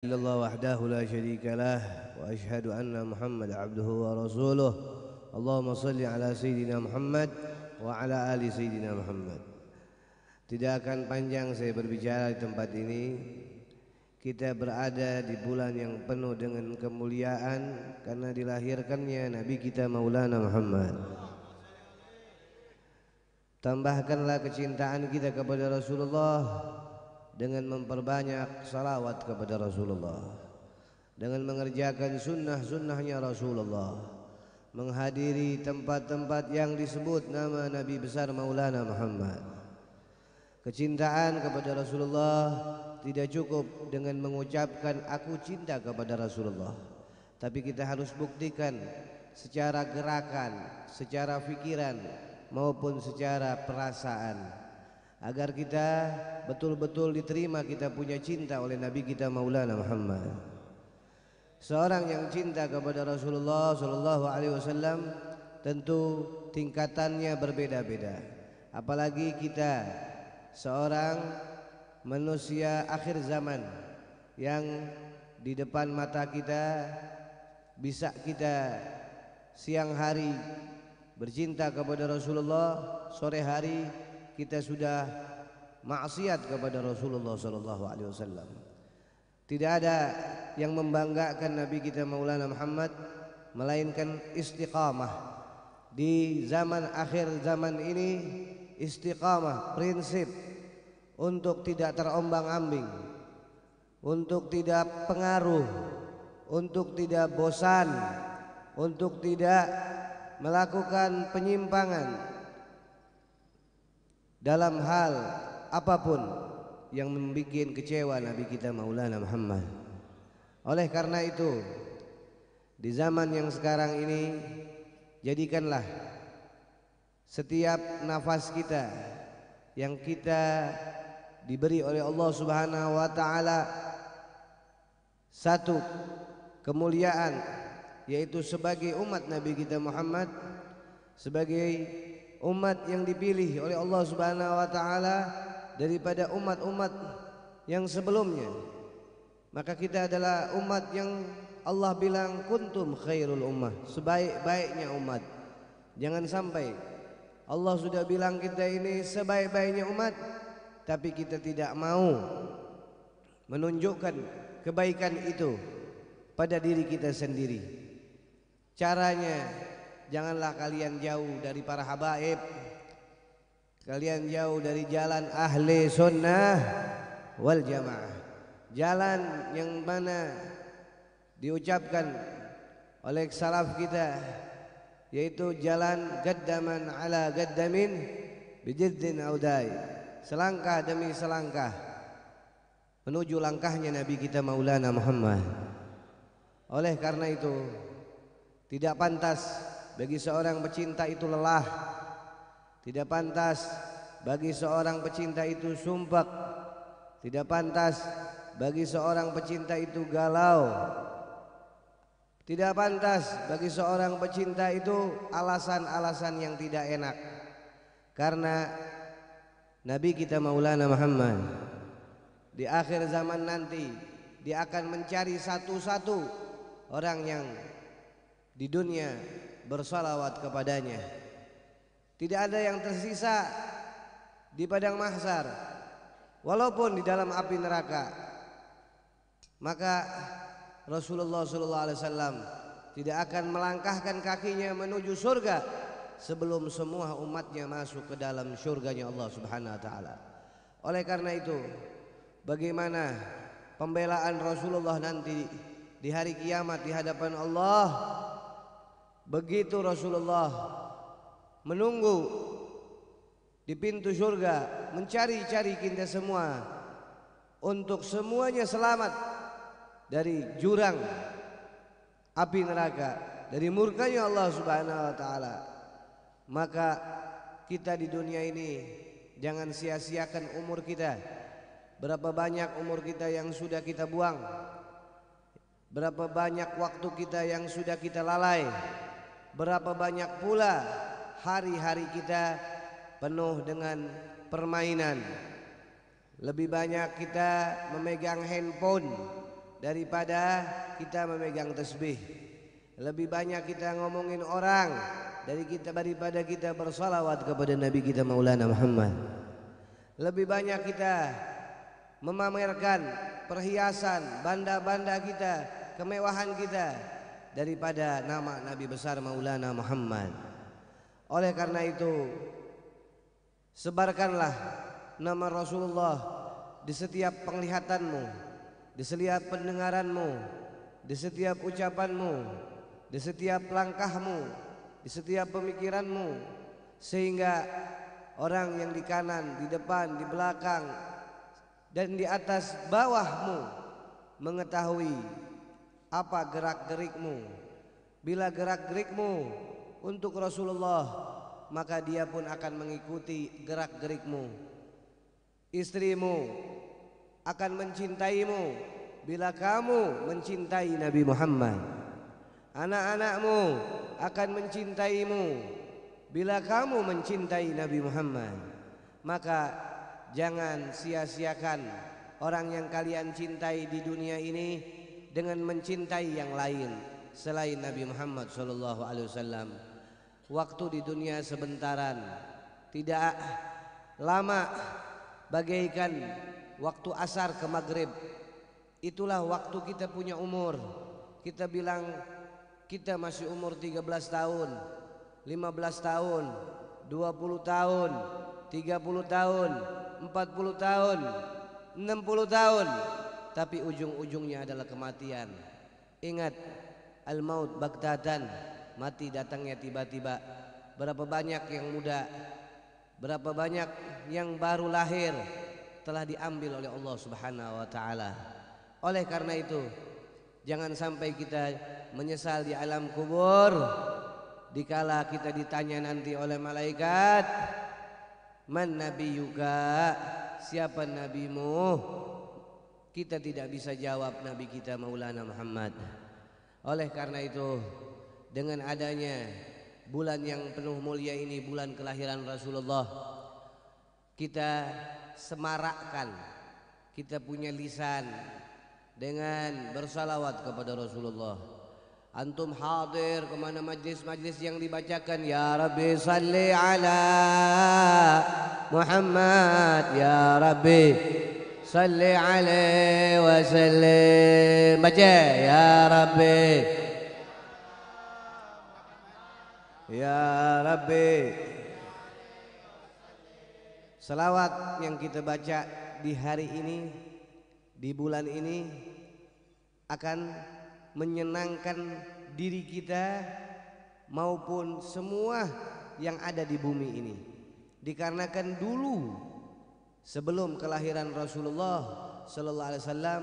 إلا الله وحده لا شريك له وأشهد أن محمد عبده ورسوله اللهم صل على سيدنا Muhammad wa ala ali Sayyidina Muhammad Tidak akan panjang saya berbicara di tempat ini Kita berada di bulan yang penuh dengan kemuliaan Karena dilahirkannya Nabi kita Maulana Muhammad Tambahkanlah kecintaan kita kepada Rasulullah dengan memperbanyak salawat kepada Rasulullah dengan mengerjakan sunnah-sunnahnya Rasulullah menghadiri tempat-tempat yang disebut nama Nabi besar Maulana Muhammad kecintaan kepada Rasulullah tidak cukup dengan mengucapkan aku cinta kepada Rasulullah tapi kita harus buktikan secara gerakan, secara pikiran maupun secara perasaan agar kita betul-betul diterima kita punya cinta oleh Nabi kita Maulana Muhammad. Seorang yang cinta kepada Rasulullah Shallallahu Alaihi Wasallam tentu tingkatannya berbeda-beda. Apalagi kita seorang manusia akhir zaman yang di depan mata kita bisa kita siang hari bercinta kepada Rasulullah sore hari kita sudah maksiat kepada Rasulullah sallallahu alaihi wasallam. Tidak ada yang membanggakan Nabi kita Maulana Muhammad melainkan istiqamah. Di zaman akhir zaman ini istiqamah prinsip untuk tidak terombang-ambing, untuk tidak pengaruh, untuk tidak bosan, untuk tidak melakukan penyimpangan, dalam hal apapun yang membuat kecewa Nabi kita Maulana Muhammad. Oleh karena itu, di zaman yang sekarang ini jadikanlah setiap nafas kita yang kita diberi oleh Allah Subhanahu wa taala satu kemuliaan yaitu sebagai umat Nabi kita Muhammad sebagai umat yang dipilih oleh Allah Subhanahu wa taala daripada umat-umat yang sebelumnya. Maka kita adalah umat yang Allah bilang kuntum khairul ummah, sebaik-baiknya umat. Jangan sampai Allah sudah bilang kita ini sebaik-baiknya umat tapi kita tidak mau menunjukkan kebaikan itu pada diri kita sendiri. Caranya janganlah kalian jauh dari para habaib kalian jauh dari jalan ahli sunnah wal jamaah jalan yang mana diucapkan oleh salaf kita yaitu jalan gaddaman ala gaddamin bijiddin audai selangkah demi selangkah menuju langkahnya Nabi kita Maulana Muhammad oleh karena itu tidak pantas bagi seorang pecinta itu lelah tidak pantas bagi seorang pecinta itu sumpek tidak pantas bagi seorang pecinta itu galau tidak pantas bagi seorang pecinta itu alasan-alasan yang tidak enak karena Nabi kita Maulana Muhammad di akhir zaman nanti dia akan mencari satu-satu orang yang di dunia bersalawat kepadanya. Tidak ada yang tersisa di padang mahsyar walaupun di dalam api neraka. Maka Rasulullah SAW alaihi wasallam tidak akan melangkahkan kakinya menuju surga sebelum semua umatnya masuk ke dalam surganya Allah Subhanahu wa taala. Oleh karena itu, bagaimana pembelaan Rasulullah nanti di hari kiamat di hadapan Allah Begitu Rasulullah menunggu di pintu surga mencari-cari kita semua untuk semuanya selamat dari jurang api neraka dari murkanya Allah Subhanahu wa taala. Maka kita di dunia ini jangan sia-siakan umur kita. Berapa banyak umur kita yang sudah kita buang? Berapa banyak waktu kita yang sudah kita lalai? berapa banyak pula hari-hari kita penuh dengan permainan. Lebih banyak kita memegang handphone daripada kita memegang tasbih. Lebih banyak kita ngomongin orang dari kita daripada kita bersalawat kepada Nabi kita Maulana Muhammad. Lebih banyak kita memamerkan perhiasan, banda-banda kita, kemewahan kita daripada nama Nabi besar Maulana Muhammad. Oleh karena itu, sebarkanlah nama Rasulullah di setiap penglihatanmu, di setiap pendengaranmu, di setiap ucapanmu, di setiap langkahmu, di setiap pemikiranmu, sehingga orang yang di kanan, di depan, di belakang, dan di atas bawahmu mengetahui apa gerak-gerikmu bila gerak-gerikmu untuk Rasulullah maka dia pun akan mengikuti gerak-gerikmu istrimu akan mencintaimu bila kamu mencintai Nabi Muhammad anak-anakmu akan mencintaimu bila kamu mencintai Nabi Muhammad maka jangan sia-siakan orang yang kalian cintai di dunia ini dengan mencintai yang lain selain Nabi Muhammad SAW. Waktu di dunia sebentaran, tidak lama, bagaikan waktu asar ke maghrib. Itulah waktu kita punya umur. Kita bilang kita masih umur 13 tahun, 15 tahun, 20 tahun, 30 tahun, 40 tahun, 60 tahun, tapi ujung-ujungnya adalah kematian. Ingat al-maut bagdadan, mati datangnya tiba-tiba. Berapa banyak yang muda, berapa banyak yang baru lahir telah diambil oleh Allah Subhanahu wa taala. Oleh karena itu, jangan sampai kita menyesal di alam kubur dikala kita ditanya nanti oleh malaikat, "Man nabiyuka?" Siapa nabimu? kita tidak bisa jawab Nabi kita Maulana Muhammad oleh karena itu dengan adanya bulan yang penuh mulia ini bulan kelahiran Rasulullah kita semarakkan kita punya lisan dengan bersalawat kepada Rasulullah Antum hadir kemana majlis-majlis yang dibacakan Ya Rabbi salli ala Muhammad Ya Rabbi صل عليه وسلم بجاء يا ربي يا ربي Selawat yang kita baca di hari ini, di bulan ini akan menyenangkan diri kita maupun semua yang ada di bumi ini. Dikarenakan dulu sebelum kelahiran Rasulullah sallallahu alaihi wasallam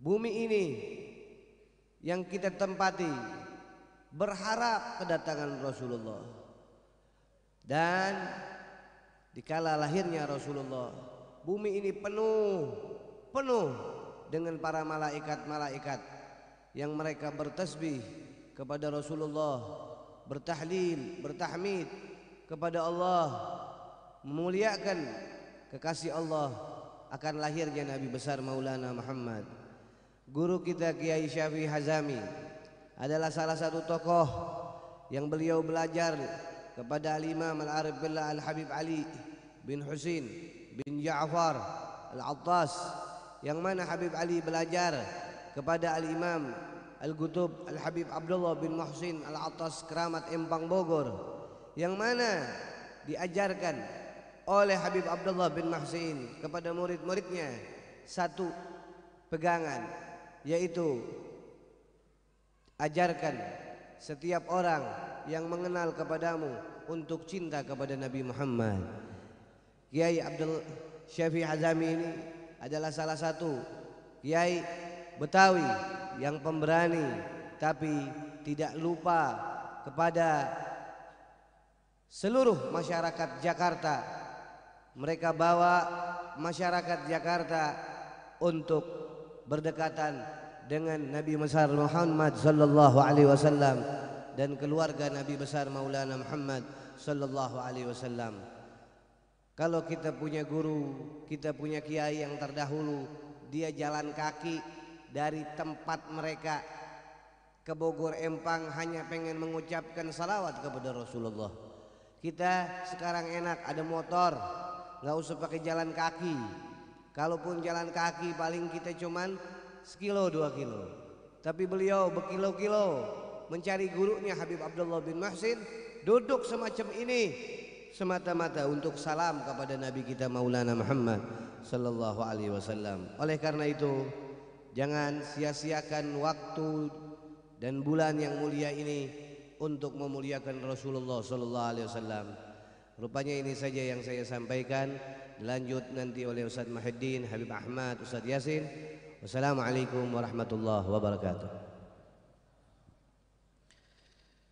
bumi ini yang kita tempati berharap kedatangan Rasulullah dan dikala lahirnya Rasulullah bumi ini penuh penuh dengan para malaikat-malaikat yang mereka bertasbih kepada Rasulullah bertahlil bertahmid kepada Allah memuliakan kekasih Allah akan lahirnya Nabi besar Maulana Muhammad. Guru kita Kiai Syafi Hazami adalah salah satu tokoh yang beliau belajar kepada Al Imam Al Arif Billah Al Habib Ali bin Husin bin Ja'far Al Attas yang mana Habib Ali belajar kepada Al Imam Al Gutub Al Habib Abdullah bin Muhsin Al Attas Keramat Empang Bogor yang mana diajarkan oleh Habib Abdullah bin Mahsin kepada murid-muridnya satu pegangan yaitu ajarkan setiap orang yang mengenal kepadamu untuk cinta kepada Nabi Muhammad. Kiai Abdul Syafi Azami ini adalah salah satu kiai Betawi yang pemberani tapi tidak lupa kepada seluruh masyarakat Jakarta mereka bawa masyarakat Jakarta untuk berdekatan dengan Nabi besar Muhammad sallallahu alaihi wasallam dan keluarga Nabi besar Maulana Muhammad sallallahu alaihi wasallam. Kalau kita punya guru, kita punya kiai yang terdahulu, dia jalan kaki dari tempat mereka ke Bogor Empang hanya pengen mengucapkan salawat kepada Rasulullah. Kita sekarang enak ada motor, nggak usah pakai jalan kaki. Kalaupun jalan kaki paling kita cuman sekilo dua kilo. Tapi beliau berkilo-kilo mencari gurunya Habib Abdullah bin Mahsin duduk semacam ini semata-mata untuk salam kepada Nabi kita Maulana Muhammad Sallallahu Alaihi Wasallam. Oleh karena itu jangan sia-siakan waktu dan bulan yang mulia ini untuk memuliakan Rasulullah Sallallahu Alaihi Wasallam. Rupanya ini saja yang saya sampaikan. Lanjut nanti oleh Ustaz Mahedin, Habib Ahmad, Ustaz Yasin. Wassalamualaikum warahmatullahi wabarakatuh.